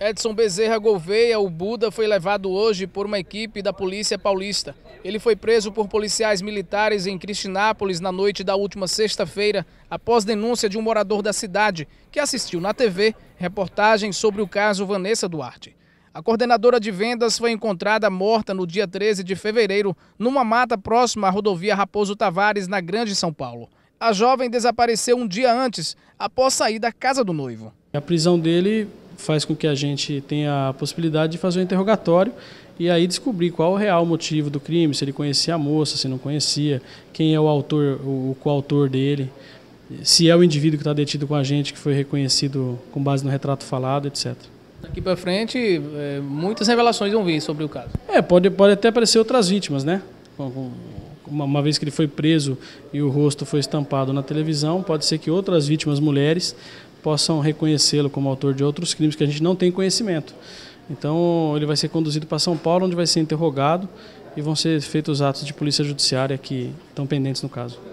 Edson Bezerra Gouveia, o Buda, foi levado hoje por uma equipe da Polícia Paulista. Ele foi preso por policiais militares em Cristinápolis na noite da última sexta-feira, após denúncia de um morador da cidade, que assistiu na TV reportagem sobre o caso Vanessa Duarte. A coordenadora de vendas foi encontrada morta no dia 13 de fevereiro, numa mata próxima à rodovia Raposo Tavares, na Grande São Paulo. A jovem desapareceu um dia antes, após sair da casa do noivo. A prisão dele faz com que a gente tenha a possibilidade de fazer um interrogatório e aí descobrir qual o real motivo do crime, se ele conhecia a moça, se não conhecia, quem é o autor, o coautor dele, se é o indivíduo que está detido com a gente, que foi reconhecido com base no retrato falado, etc. Daqui para frente, eh, muitas revelações vão vir sobre o caso. É, pode, pode até aparecer outras vítimas, né? uma, uma, vez que ele foi preso e o rosto foi estampado na televisão, pode ser que outras vítimas mulheres possam reconhecê-lo como autor de outros crimes que a gente não tem conhecimento. Então ele vai ser conduzido para São Paulo, onde vai ser interrogado e vão ser feitos os atos de polícia judiciária que estão pendentes no caso.